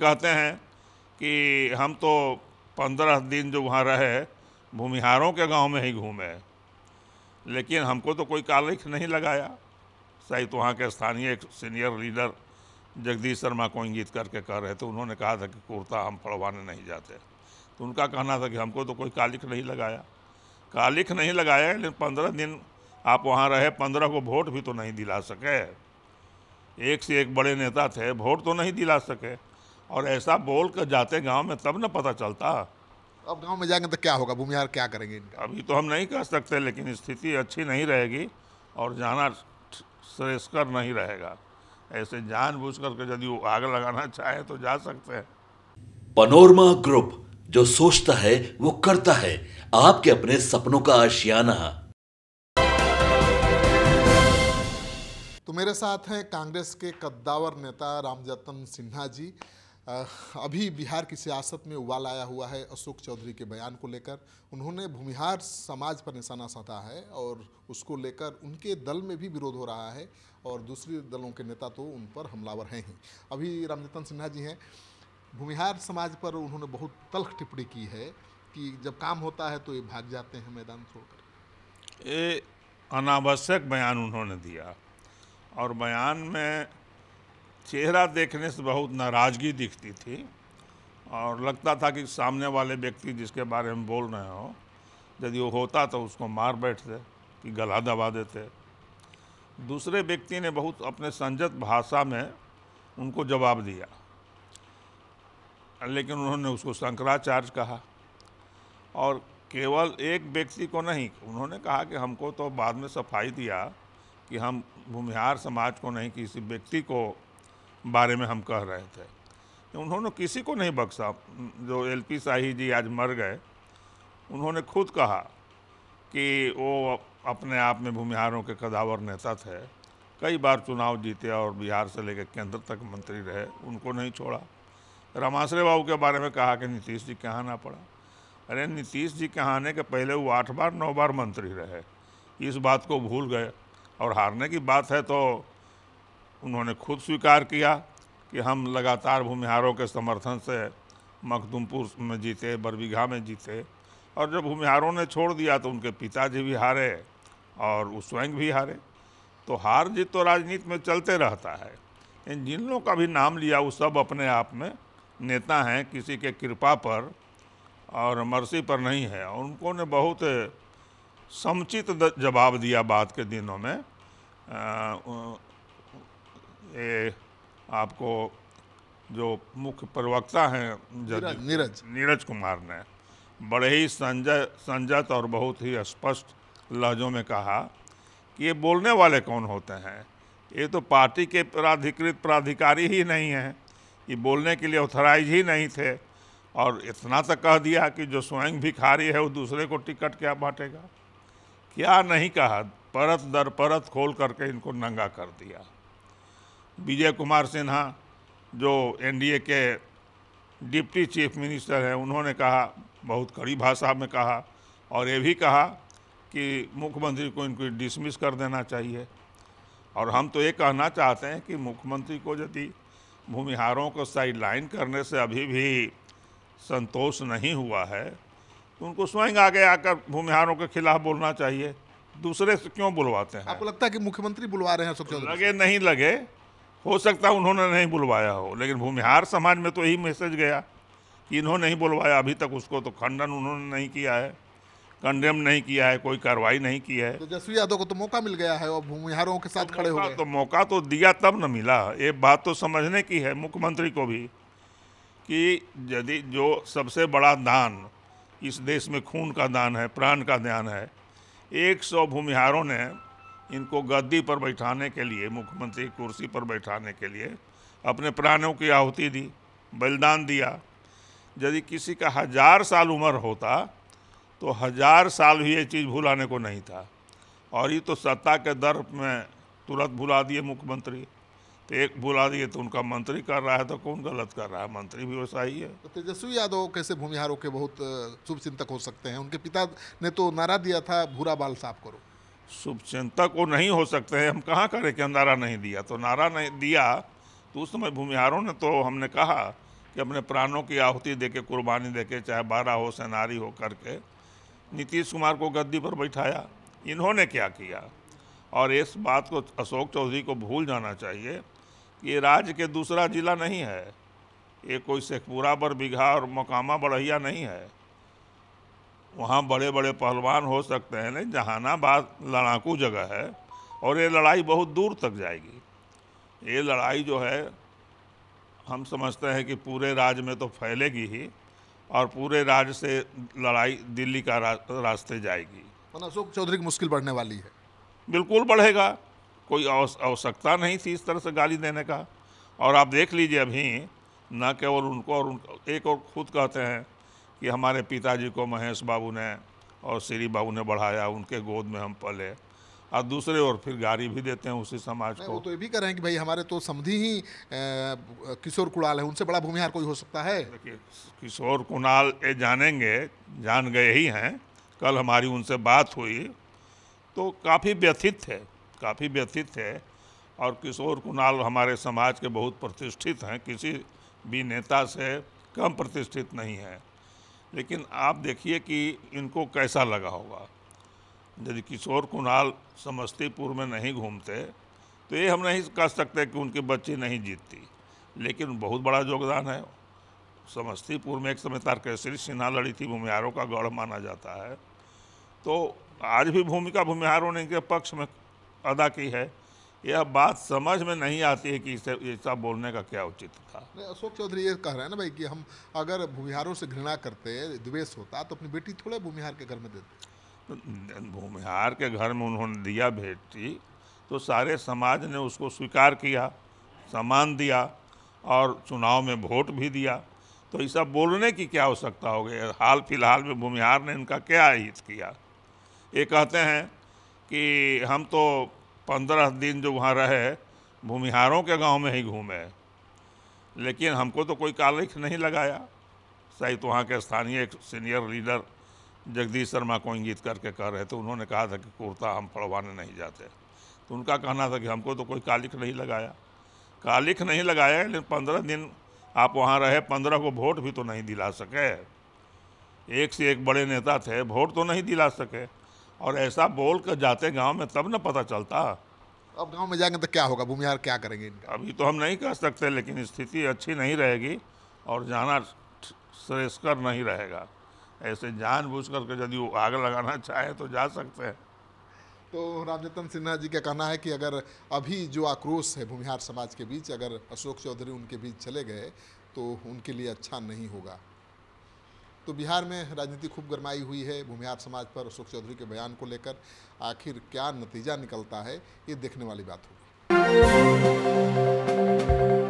कहते हैं कि हम तो पंद्रह दिन जो वहाँ रहे भूमिहारों के गांव में ही घूमे लेकिन हमको तो कोई कालिख नहीं लगाया शायद तो वहाँ के स्थानीय एक सीनियर लीडर जगदीश शर्मा को इंगित करके कह रहे थे उन्होंने कहा था कि कुर्ता हम पड़वाने नहीं जाते तो उनका कहना था कि हमको तो कोई कालिख नहीं लगाया कालिख नहीं लगाया लेकिन पंद्रह दिन आप वहाँ रहे पंद्रह को वोट भी तो नहीं दिला सके एक से एक बड़े नेता थे वोट तो नहीं दिला सके और ऐसा बोल कर जाते गांव में तब ना पता चलता अब गांव में जाएंगे तो क्या होगा भूमिहार क्या करेंगे इनका? अभी तो हम नहीं कह सकते लेकिन स्थिति अच्छी नहीं रहेगी और जाना श्रेष्कर नहीं रहेगा ऐसे जान बुझ करके यदि वो आग लगाना चाहे तो जा सकते हैं पनोरमा ग्रुप जो सोचता है वो करता है आपके अपने सपनों का आशियाना तो मेरे साथ हैं कांग्रेस के कद्दावर नेता रामजतन सिन्हा जी अभी बिहार की सियासत में उबाल आया हुआ है अशोक चौधरी के बयान को लेकर उन्होंने भूमिहार समाज पर निशाना साधा है और उसको लेकर उनके दल में भी विरोध हो रहा है और दूसरे दलों के नेता तो उन पर हमलावर हैं ही अभी रामजतन सिन्हा जी हैं भूमिहार समाज पर उन्होंने बहुत तल्ख टिप्पणी की है कि जब काम होता है तो ये भाग जाते हैं मैदान छोड़कर ये अनावश्यक बयान उन्होंने दिया और बयान में चेहरा देखने से बहुत नाराज़गी दिखती थी और लगता था कि सामने वाले व्यक्ति जिसके बारे में बोल रहे हो यदि वो होता तो उसको मार बैठते कि गला दबा देते दूसरे व्यक्ति ने बहुत अपने संजत भाषा में उनको जवाब दिया लेकिन उन्होंने उसको शंकराचार्य कहा और केवल एक व्यक्ति को नहीं उन्होंने कहा कि हमको तो बाद में सफाई दिया कि हम भूमिहार समाज को नहीं किसी व्यक्ति को बारे में हम कह रहे थे उन्होंने किसी को नहीं बख्शा जो एल पी शाही जी आज मर गए उन्होंने खुद कहा कि वो अपने आप में भूमिहारों के कदावर नेता थे कई बार चुनाव जीते और बिहार से लेकर केंद्र तक मंत्री रहे उनको नहीं छोड़ा रमासरे बाबू के बारे में कहा कि नीतीश जी कहाँ ना पड़ा अरे नीतीश जी के आने के पहले वो आठ बार नौ बार मंत्री रहे इस बात को भूल गए और हारने की बात है तो उन्होंने खुद स्वीकार किया कि हम लगातार भूमिहारों के समर्थन से मखदुमपुर में जीते बरबीघा में जीते और जब भूमिहारों ने छोड़ दिया तो उनके पिताजी भी हारे और उस स्वयं भी हारे तो हार जीत तो राजनीति में चलते रहता है इन जिन लोगों का भी नाम लिया वो सब अपने आप में नेता हैं किसी के कृपा पर और मर्सी पर नहीं है उनको ने बहुत समुचित जवाब दिया बाद के दिनों में आ, ये आपको जो मुख्य प्रवक्ता हैं नीरज नीरज कुमार ने बड़े ही संजय संजत और बहुत ही स्पष्ट लहजों में कहा कि ये बोलने वाले कौन होते हैं ये तो पार्टी के प्राधिकृत प्राधिकारी ही नहीं हैं ये बोलने के लिए ऑथराइज ही नहीं थे और इतना तक तो कह दिया कि जो स्वयं भिखारी है वो दूसरे को टिकट क्या बांटेगा क्या नहीं कहा परत दर परत खोल करके इनको नंगा कर दिया विजय कुमार सिन्हा जो एनडीए के डिप्टी चीफ मिनिस्टर हैं उन्होंने कहा बहुत कड़ी भाषा में कहा और ये भी कहा कि मुख्यमंत्री को इनको डिसमिस कर देना चाहिए और हम तो ये कहना चाहते हैं कि मुख्यमंत्री को यदि भूमिहारों को साइड लाइन करने से अभी भी संतोष नहीं हुआ है तो उनको स्वयं आगे आकर भूमिहारों के खिलाफ बोलना चाहिए दूसरे से क्यों बुलवाते हैं आपको लगता है कि मुख्यमंत्री बुलवा रहे हैं लगे नहीं लगे हो सकता उन्होंने नहीं बुलवाया हो लेकिन भूमिहार समाज में तो यही मैसेज गया कि इन्होंने नहीं बुलवाया अभी तक उसको तो खंडन उन्होंने नहीं किया है कंडेम नहीं किया है कोई कार्रवाई नहीं की है तो यादव को तो मौका मिल गया है और भूमिहारों के साथ तो खड़े हो गए तो मौका तो दिया तब न मिला ये बात तो समझने की है मुख्यमंत्री को भी कि यदि जो सबसे बड़ा दान इस देश में खून का दान है प्राण का दान है एक सौ भूमिहारों ने इनको गद्दी पर बैठाने के लिए मुख्यमंत्री कुर्सी पर बैठाने के लिए अपने प्राणों की आहुति दी बलिदान दिया यदि किसी का हजार साल उम्र होता तो हजार साल भी ये चीज़ भुलाने को नहीं था और ये तो सत्ता के दर में तुरंत भुला दिए मुख्यमंत्री तो एक भुला दिए तो उनका मंत्री कर रहा है तो कौन गलत कर रहा है मंत्री भी वैसा ही है तो तेजस्वी यादव कैसे भूमिहारों के बहुत शुभ चिंतक हो सकते हैं उनके पिता ने तो नारा दिया था भूरा बाल साफ करो शुभ चिंतक वो नहीं हो सकते हैं हम कहाँ करें कि नारा नहीं दिया तो नारा नहीं दिया तो उस समय भूमिहारों ने तो हमने कहा कि अपने प्राणों की आहुति दे के कुर्बानी दे के चाहे बारह हो सेनारी हो करके नीतीश कुमार को गद्दी पर बैठाया इन्होंने क्या किया और इस बात को अशोक चौधरी को भूल जाना चाहिए कि ये राज्य के दूसरा जिला नहीं है ये कोई शेखपुरा बिघा और मकामा बढ़िया नहीं है वहाँ बड़े बड़े पहलवान हो सकते हैं नहीं जहानाबाद लड़ाकू जगह है और ये लड़ाई बहुत दूर तक जाएगी ये लड़ाई जो है हम समझते हैं कि पूरे राज्य में तो फैलेगी ही और पूरे राज्य से लड़ाई दिल्ली का रा, रास्ते जाएगी अशोक चौधरी की मुश्किल बढ़ने वाली है बिल्कुल बढ़ेगा कोई आवश्यकता नहीं थी इस तरह से गाली देने का और आप देख लीजिए अभी न केवल उनको और उनको एक और खुद कहते हैं कि हमारे पिताजी को महेश बाबू ने और श्री बाबू ने बढ़ाया उनके गोद में हम पले और दूसरे और फिर गाड़ी भी देते हैं उसी समाज को तो ये भी कर रहे हैं कि भाई हमारे तो समझी ही किशोर कुणाल है उनसे बड़ा भूमिहार कोई हो सकता है किशोर कुणाल ये जानेंगे जान गए ही हैं कल हमारी उनसे बात हुई तो काफ़ी व्यथित थे काफ़ी व्यथित थे और किशोर कुणाल हमारे समाज के बहुत प्रतिष्ठित हैं किसी भी नेता से कम प्रतिष्ठित नहीं है लेकिन आप देखिए कि इनको कैसा लगा होगा यदि किशोर कुणाल समस्तीपुर में नहीं घूमते तो ये हम नहीं कह सकते कि उनकी बच्ची नहीं जीतती लेकिन बहुत बड़ा योगदान है समस्तीपुर में एक समय तारकेश्वरी सिन्हा लड़ी थी भूमिहारों का गौरव माना जाता है तो आज भी भूमिका भूमिहारों ने इनके पक्ष में अदा की है यह बात समझ में नहीं आती है कि इसे ऐसा बोलने का क्या उचित था अशोक चौधरी ये कह रहे हैं ना भाई कि हम अगर भूमिहारों से घृणा करते द्वेष होता तो अपनी बेटी थोड़े भूमिहार के घर में देते तो भूमिहार के घर में उन्होंने दिया बेटी तो सारे समाज ने उसको स्वीकार किया सम्मान दिया और चुनाव में वोट भी दिया तो ऐसा बोलने की क्या आवश्यकता हो गई हाल फिलहाल में भूमिहार ने इनका क्या हित किया ये कहते हैं कि हम तो पंद्रह दिन जो वहाँ रहे भूमिहारों के गांव में ही घूमे लेकिन हमको तो कोई कालिख नहीं लगाया शायद तो वहाँ के स्थानीय एक सीनियर लीडर जगदीश शर्मा को इंगित करके कह रहे थे उन्होंने कहा था कि कुर्ता हम पढ़वाने नहीं जाते तो उनका कहना था कि हमको तो कोई कालिख नहीं लगाया कालिख नहीं लगाया लेकिन पंद्रह दिन आप वहाँ रहे पंद्रह को वोट भी तो नहीं दिला सके एक से एक बड़े नेता थे वोट तो नहीं दिला सके और ऐसा बोल कर जाते गांव में तब ना पता चलता अब गांव में जाएंगे तो क्या होगा भूमिहार क्या करेंगे इनका अभी तो हम नहीं कह सकते लेकिन स्थिति अच्छी नहीं रहेगी और जाना श्रेष्कर नहीं रहेगा ऐसे जान बूझ करके यदि वो आग लगाना चाहे तो जा सकते हैं तो रामचंद्र सिन्हा जी का कहना है कि अगर अभी जो आक्रोश है भूमिहार समाज के बीच अगर अशोक चौधरी उनके बीच चले गए तो उनके लिए अच्छा नहीं होगा तो बिहार में राजनीति खूब गरमाई हुई है भूमिहार समाज पर अशोक चौधरी के बयान को लेकर आखिर क्या नतीजा निकलता है ये देखने वाली बात होगी